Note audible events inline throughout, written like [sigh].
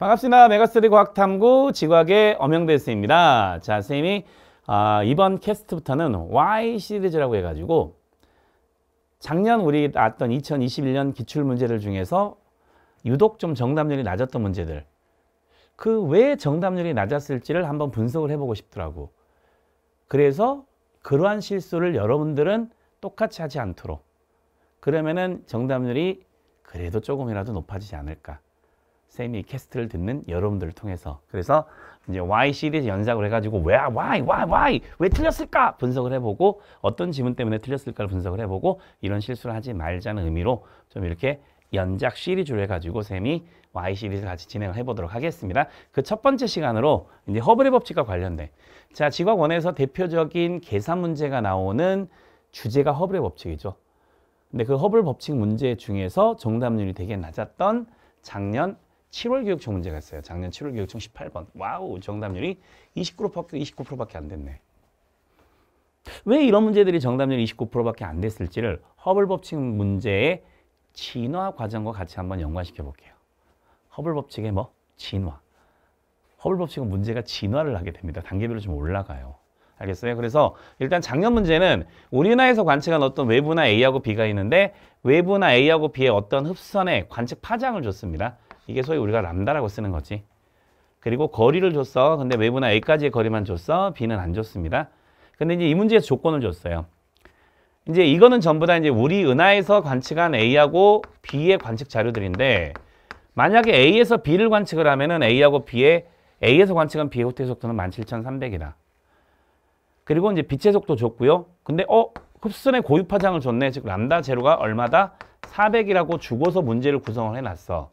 반갑습니다. 메가스리 과학탐구 지과학의 엄영대스입니다. 자, 선생님이 아, 이번 캐스트부터는 Y 시리즈라고 해가지고 작년 우리 나던 2021년 기출문제들 중에서 유독 좀 정답률이 낮았던 문제들 그 왜 정답률이 낮았을지를 한번 분석을 해보고 싶더라고. 그래서 그러한 실수를 여러분들은 똑같이 하지 않도록 그러면은 정답률이 그래도 조금이라도 높아지지 않을까. 세이 캐스트를 듣는 여러분들을 통해서 그래서 이제 Y 시리즈 연작을 해가지고 왜 Y Y Y 왜 틀렸을까 분석을 해보고 어떤 질문 때문에 틀렸을까를 분석을 해보고 이런 실수를 하지 말자는 의미로 좀 이렇게 연작 시리즈로 해가지고 쌤이 Y 시리즈 같이 진행을 해보도록 하겠습니다. 그 첫 번째 시간으로 이제 허블의 법칙과 관련된 자 직업원에서 대표적인 계산 문제가 나오는 주제가 허블의 법칙이죠. 근데 그 허블 법칙 문제 중에서 정답률이 되게 낮았던 작년 7월 교육청 문제가 있어요. 작년 7월 교육청 18번. 와우 정답률이 29%밖에 29%밖에 안 됐네. 왜 이런 문제들이 정답률 이 29%밖에 안 됐을지를 허블 법칙 문제의 진화 과정과 같이 한번 연관시켜 볼게요. 허블 법칙의 뭐? 진화. 허블 법칙은 문제가 진화를 하게 됩니다. 단계별로 좀 올라가요. 알겠어요? 그래서 일단 작년 문제는 우리나라에서 관측한 어떤 외부나 A하고 B가 있는데 외부나 A하고 B의 어떤 흡선에 관측 파장을 줬습니다. 이게 소위 우리가 람다라고 쓰는 거지. 그리고 거리를 줬어. 근데 외부나 A까지의 거리만 줬어. B는 안 줬습니다. 근데 이제 이문제에 조건을 줬어요. 이제 이거는 전부 다 이제 우리 은하에서 관측한 A하고 B의 관측 자료들인데 만약에 A에서 B를 관측을 하면은 A하고 B의 A에서 관측한 B의 호텔 속도는 17,300이다. 그리고 이제 빛의 속도 줬고요. 근데 어 흡순의 고유파장을 줬네. 즉 람다 제로가 얼마다? 400이라고 죽어서 문제를 구성을 해놨어.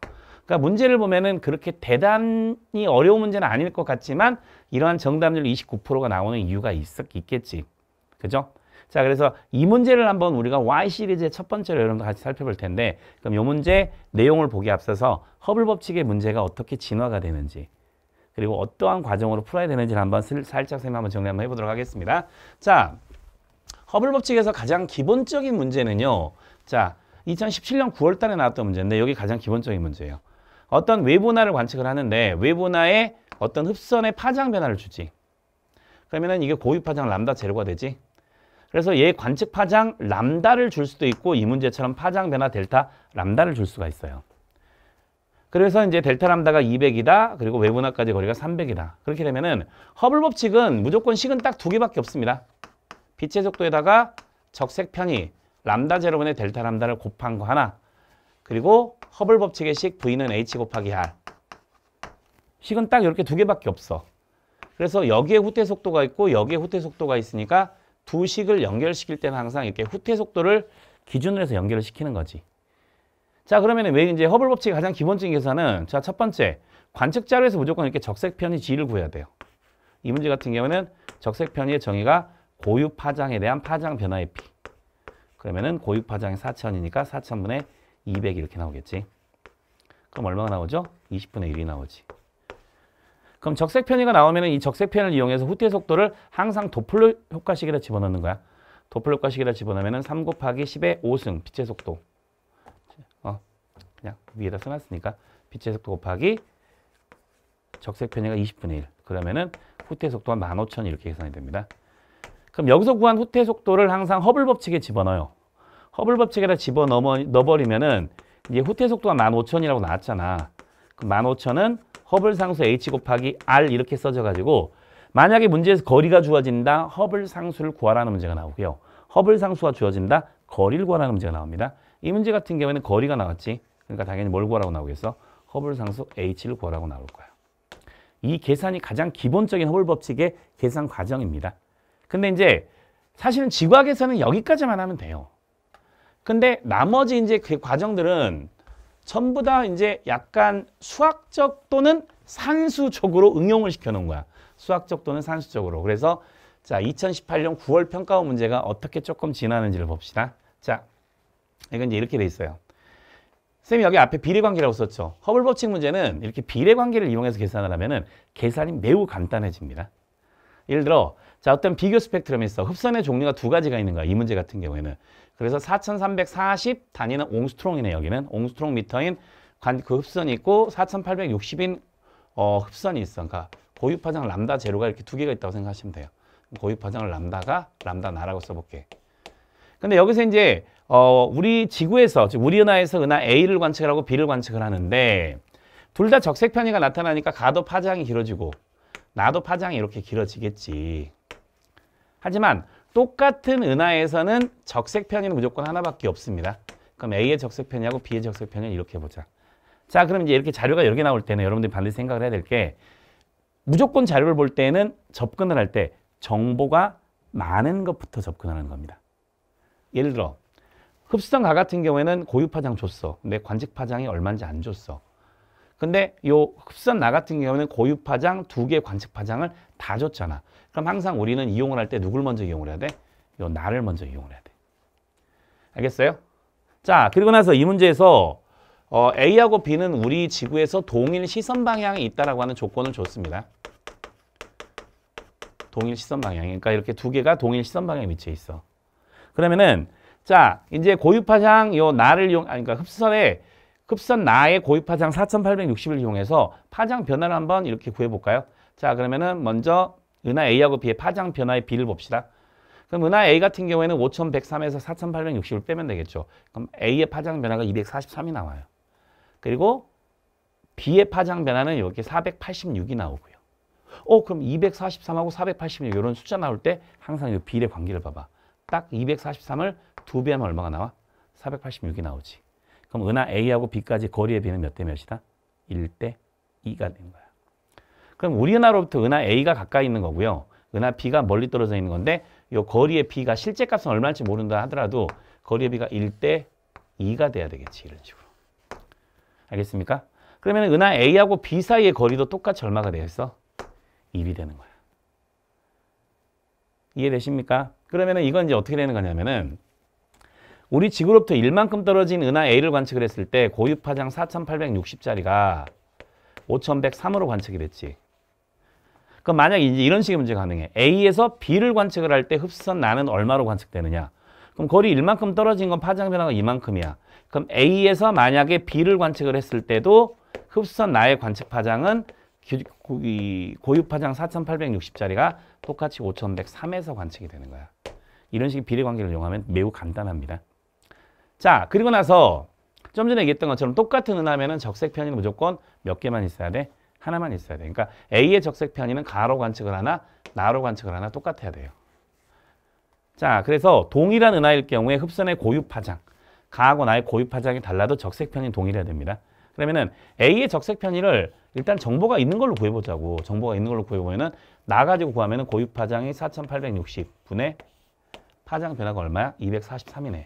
그러니까 문제를 보면은 그렇게 대단히 어려운 문제는 아닐 것 같지만 이러한 정답률 29%가 나오는 이유가 있, 있겠지. 그죠? 자, 그래서 이 문제를 한번 우리가 Y 시리즈의 첫 번째로 여러분 같이 살펴볼 텐데 그럼 이 문제 내용을 보기 앞서서 허블 법칙의 문제가 어떻게 진화가 되는지 그리고 어떠한 과정으로 풀어야 되는지를 한번 슬, 살짝 쌤 한번 정리 한번 해보도록 하겠습니다. 자, 허블 법칙에서 가장 기본적인 문제는요. 자, 2017년 9월 달에 나왔던 문제인데 여기 가장 기본적인 문제예요. 어떤 외분화를 관측을 하는데 외분화에 어떤 흡선의 파장 변화를 주지. 그러면은 이게 고유 파장 람다 제로가 되지. 그래서 얘 관측 파장 람다를 줄 수도 있고 이 문제처럼 파장 변화 델타 람다를 줄 수가 있어요. 그래서 이제 델타 람다가 200이다. 그리고 외분화까지 거리가 300이다. 그렇게 되면은 허블 법칙은 무조건 식은 딱 두 개밖에 없습니다. 빛의 속도에다가 적색 편이 람다 제로분의 델타 람다를 곱한 거 하나. 그리고 허블 법칙의 식 V는 H 곱하기 R. 식은 딱 이렇게 두 개밖에 없어. 그래서 여기에 후퇴 속도가 있고 여기에 후퇴 속도가 있으니까 두 식을 연결시킬 때는 항상 이렇게 후퇴 속도를 기준으로 해서 연결을 시키는 거지. 자 그러면 왜 이제 허블 법칙의 가장 기본적인 계산은 자 첫 번째 관측 자료에서 무조건 이렇게 적색편의 지위를 구해야 돼요. 이 문제 같은 경우는 에 적색편의의 정의가 고유 파장에 대한 파장 변화의 p. 그러면은 고유 파장이 4천이니까 4천분의 200 이렇게 나오겠지. 그럼 얼마가 나오죠? 20분의 1이 나오지. 그럼 적색 편의가 나오면 이 적색 편을 이용해서 후퇴 속도를 항상 도플러 효과식에다 집어넣는 거야. 도플러 효과식에다 집어넣으면 3 곱하기 10의 5승 빛의 속도. 어, 그냥 위에다 써놨으니까 빛의 속도 곱하기 적색 편의가 20분의 1. 그러면은 후퇴 속도가 15,000 이렇게 계산이 됩니다. 그럼 여기서 구한 후퇴 속도를 항상 허블 법칙에 집어넣어요. 허블 법칙에다 집어넣어버리면은 이제 후퇴 속도가 15,000이라고 나왔잖아. 그 15,000은 허블 상수 h 곱하기 r 이렇게 써져 가지고 만약에 문제에서 거리가 주어진다. 허블 상수를 구하라는 문제가 나오고요. 허블 상수가 주어진다. 거리를 구하라는 문제가 나옵니다. 이 문제 같은 경우에는 거리가 나왔지. 그러니까 당연히 뭘 구하라고 나오겠어? 허블 상수 h를 구하라고 나올 거야. 이 계산이 가장 기본적인 허블 법칙의 계산 과정입니다. 근데 이제 사실은 지구학에서는 여기까지만 하면 돼요. 근데 나머지 이제 그 과정들은 전부 다 이제 약간 수학적 또는 산수적으로 응용을 시켜놓은 거야. 수학적 또는 산수적으로. 그래서 자 2018년 9월 평가원 문제가 어떻게 조금 지나는지를 봅시다. 자, 이건 이제 이렇게 돼 있어요. 쌤이 여기 앞에 비례관계라고 썼죠. 허블 법칙 문제는 이렇게 비례관계를 이용해서 계산을 하면 은 계산이 매우 간단해집니다. 예를 들어 자 어떤 비교 스펙트럼에 있어. 흡선의 종류가 두 가지가 있는 거야. 이 문제 같은 경우에는. 그래서 4,340 단위는 옹스트롱이네 여기는 옹스트롱 미터인 관, 그 흡선이 있고 4,860인 어, 흡선이 있어. 그러니까 고유파장 람다 제로가 이렇게 두 개가 있다고 생각하시면 돼요. 고유파장을 람다가 람다 나라고 써볼게. 근데 여기서 이제 어, 우리 지구에서 즉 우리 은하에서 은하 A를 관측하고 B를 관측을 하는데 둘 다 적색 편의가 나타나니까 가도 파장이 길어지고 나도 파장이 이렇게 길어지겠지. 하지만 똑같은 은하에서는 적색 편이 무조건 하나밖에 없습니다. 그럼 A의 적색 편이하고 B의 적색 편을 이렇게 보자. 자, 그럼 이제 이렇게 자료가 여러 개 나올 때는 여러분들이 반드시 생각을 해야 될 게 무조건 자료를 볼 때는 접근을 할 때 정보가 많은 것부터 접근하는 겁니다. 예를 들어 흡수성가 같은 경우에는 고유 파장 줬어. 근데 관측 파장이 얼마인지 안 줬어. 근데 요 흡수성 나 같은 경우는 고유 파장 두 개 관측 파장을 다 줬잖아. 그럼 항상 우리는 이용을 할 때 누굴 먼저 이용을 해야 돼? 이 나를 먼저 이용을 해야 돼. 알겠어요? 자, 그리고 나서 이 문제에서 어, A하고 B는 우리 지구에서 동일 시선 방향이 있다라고 하는 조건을 줬습니다. 동일 시선 방향. 그러니까 이렇게 두 개가 동일 시선 방향에 위치해 있어. 그러면은 자, 이제 고유파장 요 나를 이용 아니 그러니까 흡선에 흡선 나의 고유파장 4860을 이용해서 파장 변화를 한번 이렇게 구해 볼까요? 자, 그러면은 먼저 은하 A하고 B의 파장 변화의 B를 봅시다. 그럼 은하 A 같은 경우에는 5,103에서 4,860을 빼면 되겠죠. 그럼 A의 파장 변화가 243이 나와요. 그리고 B의 파장 변화는 여기 486이 나오고요. 어, 그럼 243하고 486 이런 숫자 나올 때 항상 이 B의 관계를 봐봐. 딱 243을 두 배하면 얼마가 나와? 486이 나오지. 그럼 은하 A하고 B까지 거리의 비는 몇 대 몇이다? 1대 2가 된 거야. 그럼 우리은하로부터 은하 A가 가까이 있는 거고요. 은하 B가 멀리 떨어져 있는 건데 이 거리의 B가 실제 값은 얼마인지 모른다 하더라도 거리의 B가 1대 2가 돼야 되겠지. 이런 식으로. 알겠습니까? 그러면 은하 A하고 B 사이의 거리도 똑같이 얼마가 되겠어? 1이 되는 거야. 이해되십니까? 그러면 이건 이제 어떻게 되는 거냐면은 우리 지구로부터 1만큼 떨어진 은하 A를 관측을 했을 때 고유파장 4860짜리가 5103으로 관측이 됐지. 그럼 만약에 이제 이런 식의 문제 가능해. 가 A에서 B를 관측을 할 때 흡수선 나는 얼마로 관측되느냐. 그럼 거리 1만큼 떨어진 건 파장 변화가 2만큼이야. 그럼 A에서 만약에 B를 관측을 했을 때도 흡수선 나의 관측 파장은 고유 파장 4860짜리가 똑같이 5103에서 관측이 되는 거야. 이런 식의 비례 관계를 이용하면 매우 간단합니다. 자, 그리고 나서 좀 전에 얘기했던 것처럼 똑같은 은하면 적색 편이 무조건 몇 개만 있어야 돼? 하나만 있어야 돼. 그러니까 A의 적색 편의는 가로 관측을 하나, 나로 관측을 하나 똑같아야 돼요. 자, 그래서 동일한 은하일 경우에 흡선의 고유 파장, 가하고 나의 고유 파장이 달라도 적색 편이 동일해야 됩니다. 그러면은 A의 적색 편의를 일단 정보가 있는 걸로 구해보자고. 정보가 있는 걸로 구해보면은 나 가지고 구하면은 고유 파장이 4,860분의 파장 변화가 얼마야? 243이네.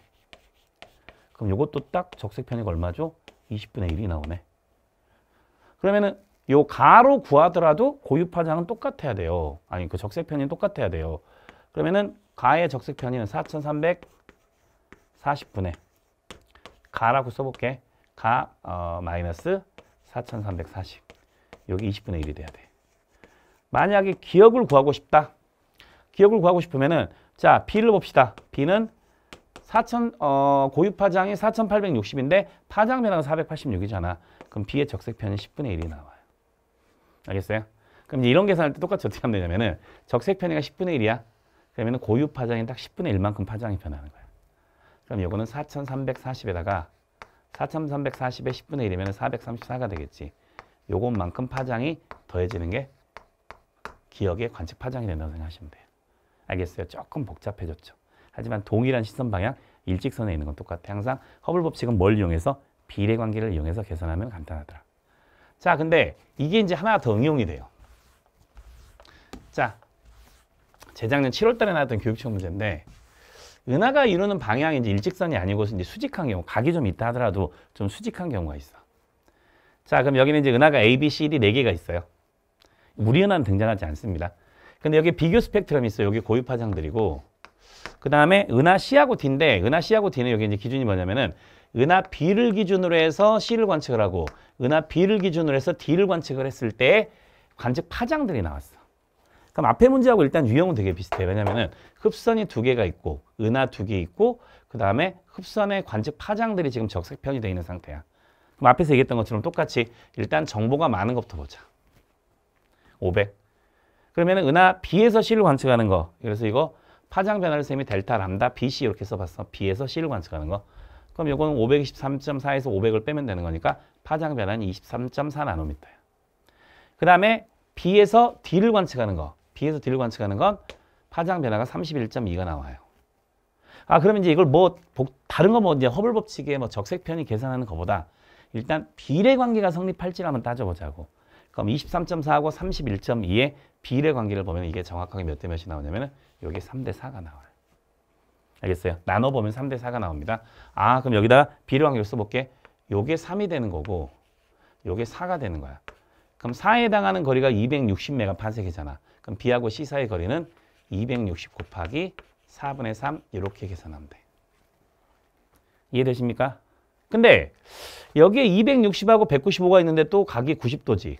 그럼 이것도 딱 적색 편의가 얼마죠? 20분의 1이 나오네. 그러면은 요 가로 구하더라도 고유파장은 똑같아야 돼요. 아니 그 적색 편이 똑같아야 돼요. 그러면은 가의 적색 편이는 4,340분의 가라고 써볼게. 가 어, 마이너스 4,340 여기 20분의 1이 돼야 돼. 만약에 기억을 구하고 싶다. 기억을 구하고 싶으면은 자 b를 봅시다. b는 4천 어, 고유 파장이 4,860인데 파장 변화가 486이잖아. 그럼 b의 적색 편이 10분의 1이 나와. 알겠어요? 그럼 이런 계산할 때 똑같이 어떻게 하면 되냐면은 적색 편의가 10분의 1이야. 그러면 고유 파장이 딱 10분의 1만큼 파장이 변하는 거야. 그럼 이거는 4,340에다가 4,340에 10분의 1이면 434가 되겠지. 요것만큼 파장이 더해지는 게 기억의 관측 파장이 된다고 생각하시면 돼요. 알겠어요? 조금 복잡해졌죠. 하지만 동일한 시선 방향, 일직선에 있는 건 똑같아. 항상 허블 법칙은 뭘 이용해서 비례 관계를 이용해서 계산하면 간단하더라. 자, 근데 이게 이제 하나 더 응용이 돼요. 자, 재작년 7월 달에 나왔던 교육청 문제인데 은하가 이루는 방향이 이제 일직선이 아니고 이제 수직한 경우, 각이 좀 있다 하더라도 좀 수직한 경우가 있어. 자, 그럼 여기는 이제 은하가 A, B, C, D 네 개가 있어요. 무리 은하는 등장하지 않습니다. 근데 여기 비교 스펙트럼이 있어요. 여기 고유파장들이고 그 다음에 은하 C하고 D인데 은하 C하고 D는 여기 이제 기준이 뭐냐면은 은하 B를 기준으로 해서 C를 관측을 하고 은하 B를 기준으로 해서 D를 관측을 했을 때 관측 파장들이 나왔어. 그럼 앞에 문제하고 일단 유형은 되게 비슷해. 왜냐면은 흡선이 두 개가 있고 은하 두 개 있고 그 다음에 흡선의 관측 파장들이 지금 적색 편이 되어 있는 상태야. 그럼 앞에서 얘기했던 것처럼 똑같이 일단 정보가 많은 것부터 보자. 500. 그러면 은하 B에서 C를 관측하는 거. 그래서 이거 파장 변화를 쌤이 델타 람다 BC 이렇게 써봤어. B에서 C를 관측하는 거. 그럼 이거는 523.4에서 500을 빼면 되는 거니까 파장 변화는23.4 나노미터야. 그 다음에 B에서 D를 관측하는 거. B에서 D를 관측하는 건 파장 변화가 31.2가 나와요. 아 그러면 이제 이걸 뭐 복, 다른 거 뭐 이제 허블 법칙에 뭐 적색 편이 계산하는 것보다 일단 비례 관계가 성립할지 한번 따져보자고. 그럼 23.4하고 31.2의 비례 관계를 보면 이게 정확하게 몇 대 몇이 나오냐면은 여기 3대 4가 나와요. 알겠어요? 나눠보면 3대 4가 나옵니다. 아, 그럼 여기다 비를확계를 써볼게. 요게 3이 되는 거고 요게 4가 되는 거야. 그럼 4에 해당하는 거리가 2 6 0메가파세이잖아 그럼 B하고 C 사이 거리는 260 곱하기 4분의 3 이렇게 계산하면 돼. 이해되십니까? 근데 여기에 260하고 195가 있는데 또 각이 90도지.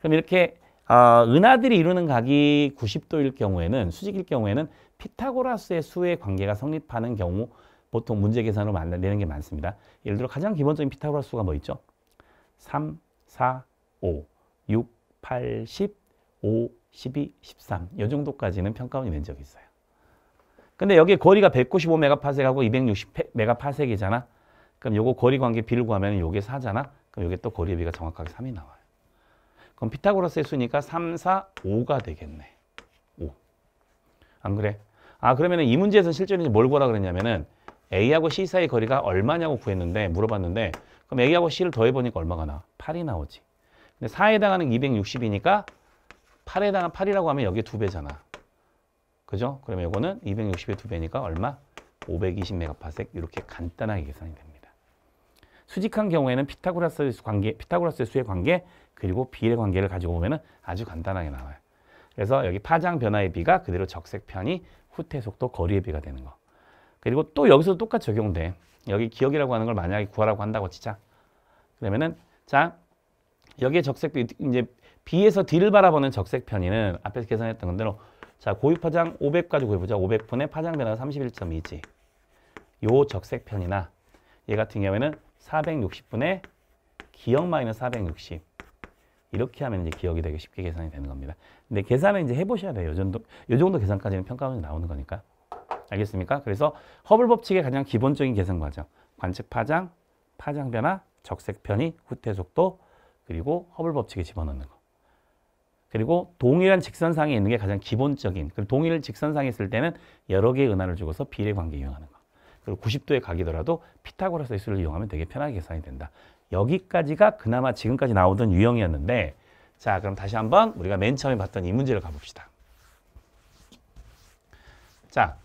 그럼 이렇게 어, 은하들이 이루는 각이 90도일 경우에는 수직일 경우에는 피타고라스의 수의 관계가 성립하는 경우 보통 문제 계산으로 만드는게 많습니다. 예를 들어 가장 기본적인 피타고라스 수가 뭐 있죠? 3, 4, 5, 6, 8, 10, 5, 12, 13. 이 정도까지는 평가원이 낸 적이 있어요. 근데 여기 거리가 195메가파섹하고 260메가파섹이잖아. 그럼 요거 거리 관계 비를 구하면 요게 4잖아. 그럼 요게 또 거리의 비가 정확하게 3이 나와요. 그럼 피타고라스의 수니까 3, 4, 5가 되겠네. 5. 안 그래? 아 그러면 이 문제에서 실제로 이제 뭘 구하라 그랬냐면은 A하고 C 사이 거리가 얼마냐고 구했는데 물어봤는데 그럼 A하고 C를 더해보니까 얼마가 나? 와 8이 나오지. 근데 4에 해당하는 260이니까 8에 해당한 8이라고 하면 여기에 2배잖아. 그죠? 그러면 이거는 260의 2배니까 얼마? 520메가파섹 이렇게 간단하게 계산이 됩니다. 수직한 경우에는 피타고라스의 관계, 피타고라스의 수의 관계 그리고 비의 관계를 가지고 보면 아주 간단하게 나와요. 그래서 여기 파장 변화의 비가 그대로 적색 편이 후퇴 속도, 거리에 비가 되는 거. 그리고 또 여기서도 똑같이 적용돼. 여기 기억이라고 하는 걸 만약에 구하라고 한다고 치자. 그러면은 자 여기에 적색 이제 B에서 D를 바라보는 적색 편이는 앞에서 계산했던 건데로 자 고유 파장 500까지 구해보자. 500분의 파장 변화가 31.2지. 요 적색 편이나 얘 같은 경우에는 460분의 기억 마이너스 460. 이렇게 하면 이제 기억이 되게 쉽게 계산이 되는 겁니다. 근데 계산을 이제 해보셔야 돼요. 요 정도, 요 정도 계산까지는 평가원이 나오는 거니까. 알겠습니까? 그래서 허블 법칙의 가장 기본적인 계산 과정. 관측 파장, 파장 변화, 적색 편이, 후퇴 속도, 그리고 허블 법칙에 집어넣는 거. 그리고 동일한 직선상에 있는 게 가장 기본적인 그리고 동일 직선상에 있을 때는 여러 개의 은하를 주고서 비례 관계 이용하는 거. 그리고 90도에 각이더라도 피타고라스 의수를 이용하면 되게 편하게 계산이 된다. 여기까지가 그나마 지금까지 나오던 유형이었는데 자 그럼 다시 한번 우리가 맨 처음에 봤던 이 문제를 가봅시다. 자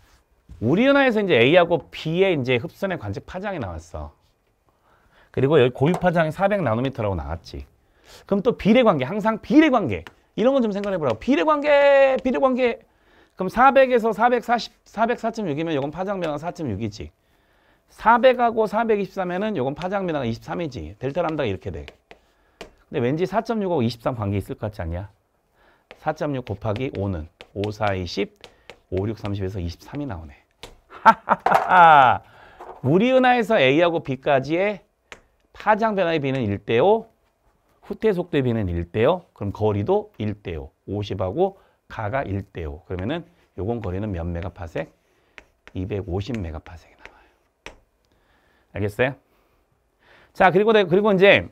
우리은하에서 이제 A하고 B의 이제 흡선의 관측 파장이 나왔어. 그리고 여기 고유 파장이 400 나노미터라고 나왔지. 그럼 또 비례 관계, 항상 비례 관계. 이런 건 좀 생각해 보라고. 비례 관계, 비례 관계. 그럼 400에서 440, 404.6이면 이건 파장 변화 4.6이지. 400하고 423에는 요건 파장미화가 23이지. 델타 람다가 이렇게 돼. 근데 왠지 4.6하고 23 관계 있을 것 같지 않냐? 4.6 곱하기 5는 5, 4, 20, 5, 6, 30에서 23이 나오네. 우리 은하에서 A하고 B까지의 파장 변화의 비는 1대5, 후퇴 속도의 비는 1대5, 그럼 거리도 1대5, 50하고 가가 1대5. 그러면은 요건 거리는 몇 메가파색? 250 메가파색. 알겠어요? 자, 그리고, 네, 그리고 이제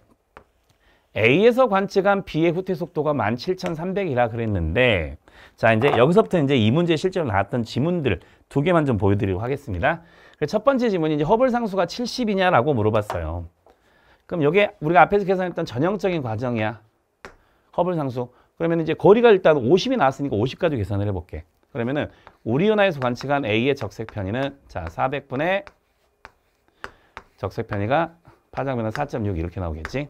A에서 관측한 B의 후퇴 속도가 17,300이라 그랬는데 자, 이제 여기서부터 이제 이 문제에 실제로 나왔던 지문들 두 개만 좀 보여드리고 하겠습니다. 첫 번째 지문이 이제 허블 상수가 70이냐라고 물어봤어요. 그럼 이게 우리가 앞에서 계산했던 전형적인 과정이야. 허블 상수. 그러면 이제 거리가 일단 50이 나왔으니까 50까지 계산을 해볼게. 그러면은 우리 은하에서 관측한 A의 적색 편이는자 400분의 적색 편의가 파장변은 4.6 이렇게 나오겠지.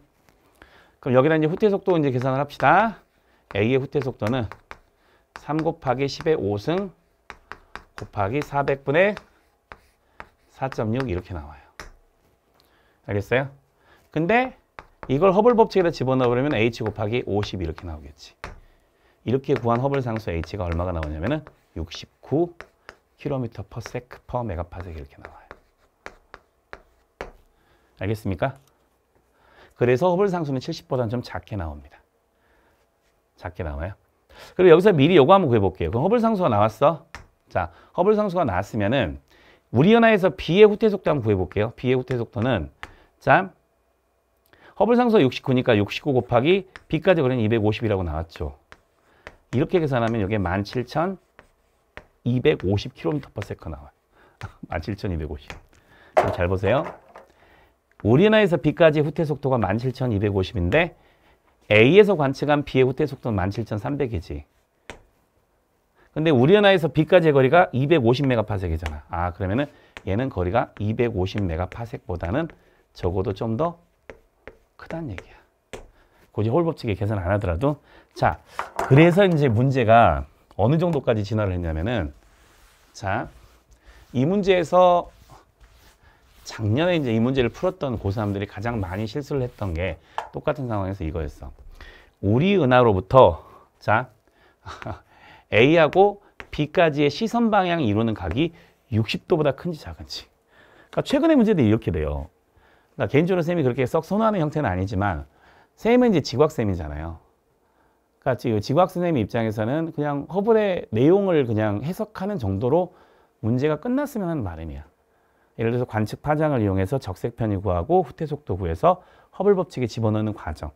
그럼 여기다 이제 후퇴 속도 이제 계산을 합시다. A의 후퇴 속도는 3 곱하기 10의 5승 곱하기 400분의 4.6 이렇게 나와요. 알겠어요? 근데 이걸 허블 법칙에다 집어넣으면 h 곱하기 50 이렇게 나오겠지. 이렇게 구한 허블 상수 h가 얼마가 나오냐면69 km per sec per m e 이렇게 나와. 알겠습니까? 그래서 허블 상수는 70보다는 좀 작게 나옵니다. 작게 나와요. 그리고 여기서 미리 요거 한번 구해볼게요. 그럼 허블 상수가 나왔어? 자, 허블 상수가 나왔으면은 우리 연하에서 B의 후퇴 속도 한번 구해볼게요. B의 후퇴 속도는 자, 허블 상수가 69니까 69 곱하기 B까지 그러니 250이라고 나왔죠. 이렇게 계산하면 여기 17,250km/s 나와요. 17,250. [laughs] 잘 보세요. 우리나라에서 B까지 후퇴 속도가 17,250인데 A에서 관측한 B의 후퇴 속도는 17,300이지. 근데 우리나라에서 B까지의 거리가 250메가파섹이잖아. 아, 그러면은 얘는 거리가 250메가파섹보다는 적어도 좀 더 크단 얘기야. 굳이 홀 법칙에 계산 안 하더라도 자, 그래서 이제 문제가 어느 정도까지 진화를 했냐면은 자, 이 문제에서 작년에 이제 이 문제를 풀었던 고3들이 그 가장 많이 실수를 했던 게 똑같은 상황에서 이거였어. 우리 은하로부터 자 [laughs] A하고 B까지의 시선 방향이 루는 각이 60도보다 큰지 작은지. 그러니까 최근의 문제들이 렇게 돼요. 그러니까 개인적으로 쌤이 그렇게 썩 선호하는 형태는 아니지만 쌤은 이제 지각쌤이잖아요. 그러니까 지각 선생님 입장에서는 그냥 허블의 내용을 그냥 해석하는 정도로 문제가 끝났으면 하는 바람이야. 예를 들어서 관측 파장을 이용해서 적색 편이 구하고 후퇴 속도 구해서 허블 법칙에 집어넣는 과정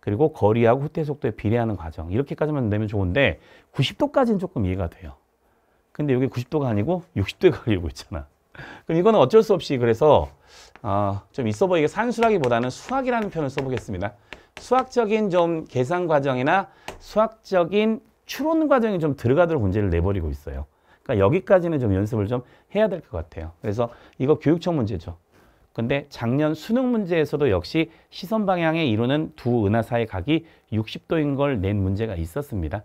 그리고 거리하고 후퇴 속도에 비례하는 과정 이렇게까지만 되면 좋은데 90도까지는 조금 이해가 돼요. 근데 여기 90도가 아니고 60도에 걸리고 있잖아. 그럼 이거는 어쩔 수 없이 그래서 어, 좀 있어 보이게 산수라기보다는 수학이라는 표현을 써보겠습니다. 수학적인 좀 계산 과정이나 수학적인 추론 과정이 좀 들어가도록 문제를 내버리고 있어요. 그러니까 여기까지는 좀 연습을 좀 해야 될 것 같아요. 그래서 이거 교육청 문제죠. 근데 작년 수능 문제에서도 역시 시선 방향에이론는두 은하 사이 각이 60도인 걸 낸 문제가 있었습니다.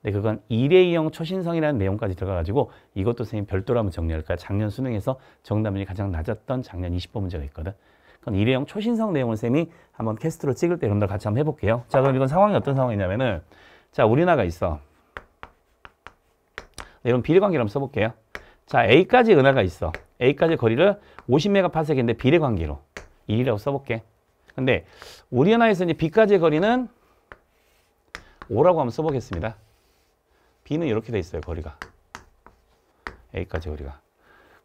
근데 그건 일회형 이 초신성이라는 내용까지 들어가가지고 이것도 선생님 별도로 한번 정리할까요? 작년 수능에서 정답률이 가장 낮았던 작년 20번 문제가 있거든. 그건 일회형 초신성 내용을 선생님이 한번 캐스트로 찍을 때 여러분들 같이 한번 해볼게요. 자, 그럼 이건 상황이 어떤 상황이냐면은 자, 우리나라가 있어. 이런 비례관계를 한번 써볼게요. 자, A까지 은하가 있어. A까지 거리를 50메가파섹인데 비례관계로 1이라고 써볼게. 근데 우리 은하에서 이 B까지의 거리는 5라고 한번 써보겠습니다. B는 이렇게 돼 있어요, 거리가. A까지 거리가.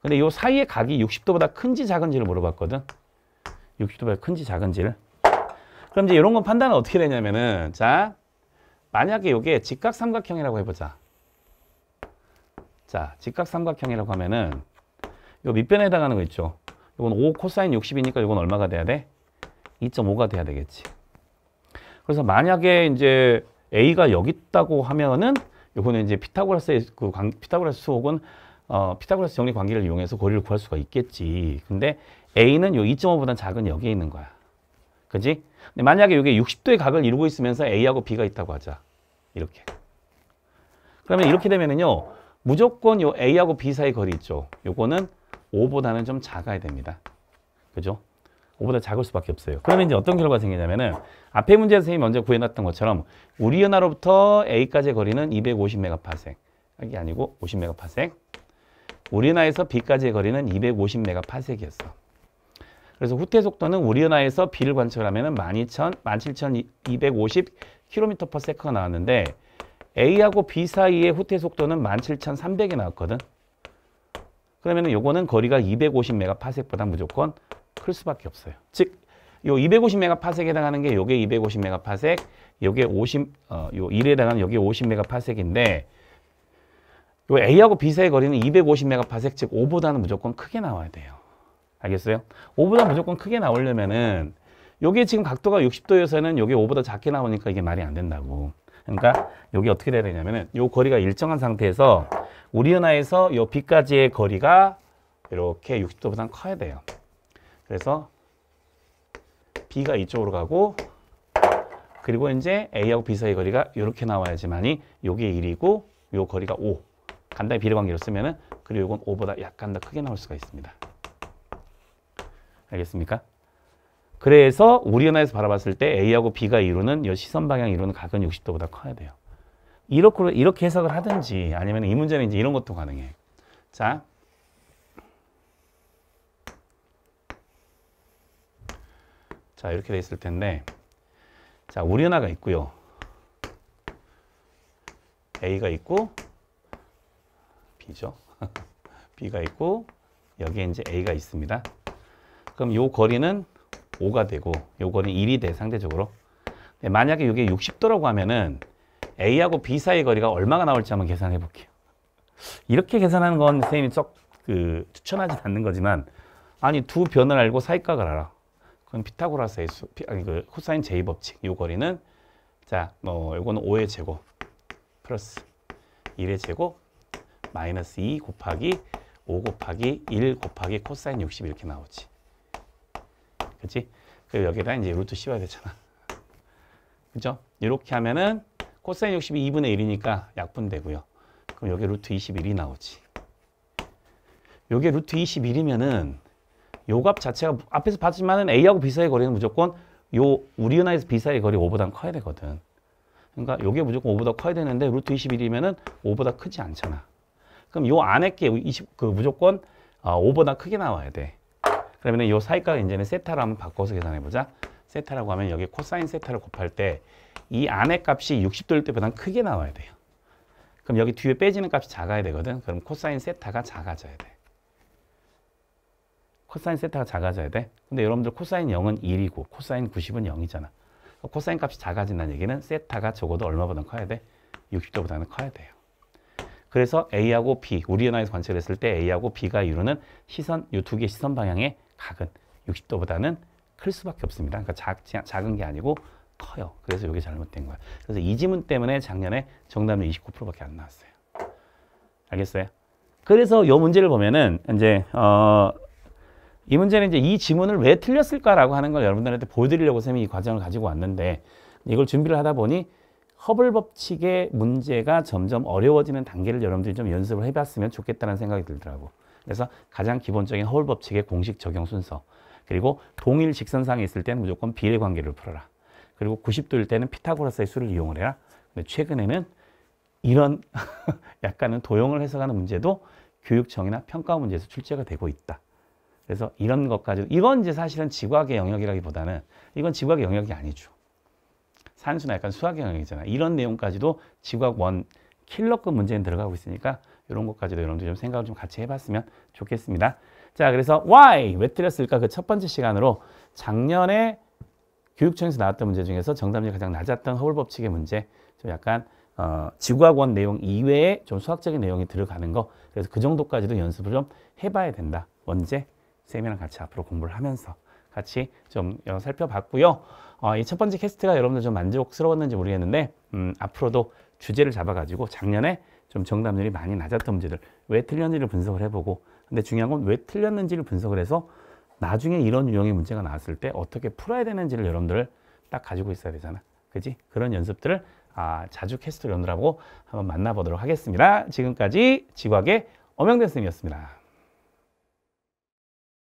근데 이 사이의 각이 60도보다 큰지 작은지를 물어봤거든. 60도보다 큰지 작은지를. 그럼 이제 이런 건 판단은 어떻게 되냐면은 자 만약에 이게 직각삼각형이라고 해보자. 자, 직각삼각형이라고 하면은 요 밑변에 해당하는 거 있죠. 이건 5 코사인 60이니까 이건 얼마가 돼야 돼? 2.5가 돼야 되겠지. 그래서 만약에 이제 A가 여기 있다고 하면은 요거는 이제 피타고라스의 그 관, 피타고라스 수혹은 어, 피타고라스 정리 관계를 이용해서 거리를 구할 수가 있겠지. 근데 A는 요2 5보다 작은 여기에 있는 거야. 그지? 만약에 이게 60도의 각을 이루고 있으면서 A하고 B가 있다고 하자. 이렇게. 그러면 이렇게 되면은요. 무조건 요 A하고 B 사이 거리 있죠. 요거는 5보다는 좀 작아야 됩니다. 그죠? 5보다 작을 수밖에 없어요. 그러면 이제 어떤 결과가 생기냐면은 앞에 문제 선생님이 먼저 구해놨던 것처럼 우리 은하로부터 A까지의 거리는 250메가파생. 이게 아니고 50메가파생. 우리 은하에서 B까지의 거리는 250메가파색이었어. 그래서 후퇴 속도는 우리 은하에서 B를 관측하면 은 12,000, 17,250km/s가 나왔는데 A하고 B 사이의 후퇴 속도는 17,300이 나왔거든. 그러면 요거는 거리가 250메가파섹보다 무조건 클 수밖에 없어요. 즉, 요 250메가파섹에 해당하는 게 요게 250메가파섹, 요게 50, 어, 요 1에 해당하는 요게 50메가파섹인데 요 A하고 B 사이의 거리는 250메가파섹, 즉 5보다는 무조건 크게 나와야 돼요. 알겠어요? 5보다 무조건 크게 나오려면은 요게 지금 각도가 60도여서는 요게 5보다 작게 나오니까 이게 말이 안 된다고. 그러니까 여기 어떻게 돼야 되냐면은 요 거리가 일정한 상태에서 우리 은하에서 요 B까지의 거리가 이렇게 60도보다 커야 돼요. 그래서 B가 이쪽으로 가고 그리고 이제 A하고 B 사이 거리가 이렇게 나와야지만이 요게 1이고 요 거리가 5. 간단히 비례관계로 쓰면은 그리고 이건 5보다 약간 더 크게 나올 수가 있습니다. 알겠습니까? 그래서 우리나라에서 바라봤을 때 A하고 B가 이루는 이 시선 방향 이루는 각은 60도보다 커야 돼요. 이렇게, 이렇게 해석을 하든지 아니면 이 문제는 이제 이런 것도 가능해. 자. 자, 이렇게 돼 있을 텐데. 자, 우리나가 있고요. A가 있고 B죠. [laughs] B가 있고 여기에 이제 A가 있습니다. 그럼 이 거리는 5가 되고 요거는 1이 돼 상대적으로 네, 만약에 이게 60도라고 하면은 A하고 B 사이 거리가 얼마가 나올지 한번 계산해 볼게요 이렇게 계산하는 건 선생님이 썩그 추천하지 않는 거지만 아니 두 변을 알고 사이각을 알아 그건 피타고라스의 수, 피, 아니 그 코사인 제이 법칙 요 거리는 자 어, 요거는 5의 제곱 플러스 1의 제곱 마이너스 2 곱하기 5 곱하기 1 곱하기 코사인 60 이렇게 나오지 그치? 그리고 여기다 이제 루트 씌워야 되잖아. 그죠? 이렇게 하면은 코사인 6 0 2분의 1이니까 약분되고요. 그럼 여기 루트 21이 나오지. 요게 루트 21이면은 요 값 자체가 앞에서 봤지만은 A하고 B사의 거리는 무조건 요 우리 은하에서 B사의 거리 5보단 커야 되거든. 그러니까 요게 무조건 5보다 커야 되는데 루트 21이면은 5보다 크지 않잖아. 그럼 요 안에 게20 그 무조건 5보다 아, 크게 나와야 돼. 그러면 이 사이가 이제는 세타로 한번 바꿔서 계산해 보자. 세타라고 하면 여기 코사인 세타를 곱할 때 이 안의 값이 60도일 때보다 크게 나와야 돼요. 그럼 여기 뒤에 빼지는 값이 작아야 되거든. 그럼 코사인 세타가 작아져야 돼. 코사인 세타가 작아져야 돼. 근데 여러분들 코사인 0은 1이고 코사인 90은 0이잖아. 코사인 값이 작아진다는 얘기는 세타가 적어도 얼마보다 커야 돼? 60도보다는 커야 돼요. 그래서 A하고 B, 우리 은화에서 관찰했을 때 A하고 B가 이루는 시선, 이 두개의 시선 방향의 각은 60도보다는 클 수밖에 없습니다. 그러니까 작, 작은 게 아니고 커요. 그래서 이게 잘못된 거야. 그래서 이 지문 때문에 작년에 정답률 29%밖에 안 나왔어요. 알겠어요? 그래서 요 문제를 보면은 이제 어, 이 문제는 이제 이 지문을 왜 틀렸을까라고 하는 걸 여러분들한테 보여드리려고 쌤이 이 과정을 가지고 왔는데 이걸 준비를 하다 보니 허블 법칙의 문제가 점점 어려워지는 단계를 여러분들이 좀 연습을 해봤으면 좋겠다는 생각이 들더라고. 그래서 가장 기본적인 허울 법칙의 공식 적용 순서 그리고 동일 직선상에 있을 때는 무조건 비례 관계를 풀어라. 그리고 90도일 때는 피타고라스의 수를 이용을 해라. 근데 최근에는 이런 [laughs] 약간은 도형을 해석하는 문제도 교육청이나 평가 문제에서 출제가 되고 있다. 그래서 이런 것까지 이건 이제 사실은 지구학의 영역이라기보다는 이건 지구학의 영역이 아니죠. 산수나 약간 수학의 영역이잖아요. 이런 내용까지도 지구학 원 킬러급 문제는 들어가고 있으니까 이런 것까지도 여러분들좀 생각을 좀 같이 해봤으면 좋겠습니다. 자, 그래서 why 왜 틀렸을까 그 첫 번째 시간으로 작년에 교육청에서 나왔던 문제 중에서 정답률이 가장 낮았던 허울 법칙의 문제 좀 약간 어, 지구학원 내용 이외에 좀 수학적인 내용이 들어가는 거 그래서 그 정도까지도 연습을 좀 해봐야 된다. 언제? 쌤이랑 같이 앞으로 공부를 하면서 같이 좀 어, 살펴봤고요. 어, 이첫 번째 캐스트가 여러분들 좀 만족스러웠는지 모르겠는데 음, 앞으로도 주제를 잡아가지고 작년에 좀 정답률이 많이 낮았던 문제들 왜 틀렸는지를 분석을 해보고 근데 중요한 건 왜 틀렸는지를 분석을 해서 나중에 이런 유형의 문제가 나왔을 때 어떻게 풀어야 되는지를 여러분들 딱 가지고 있어야 되잖아 그지 그런 연습들을 아, 자주 캐스트 여러분들하고 한번 만나보도록 하겠습니다 지금까지 지학의 엄영대 선생님이었습니다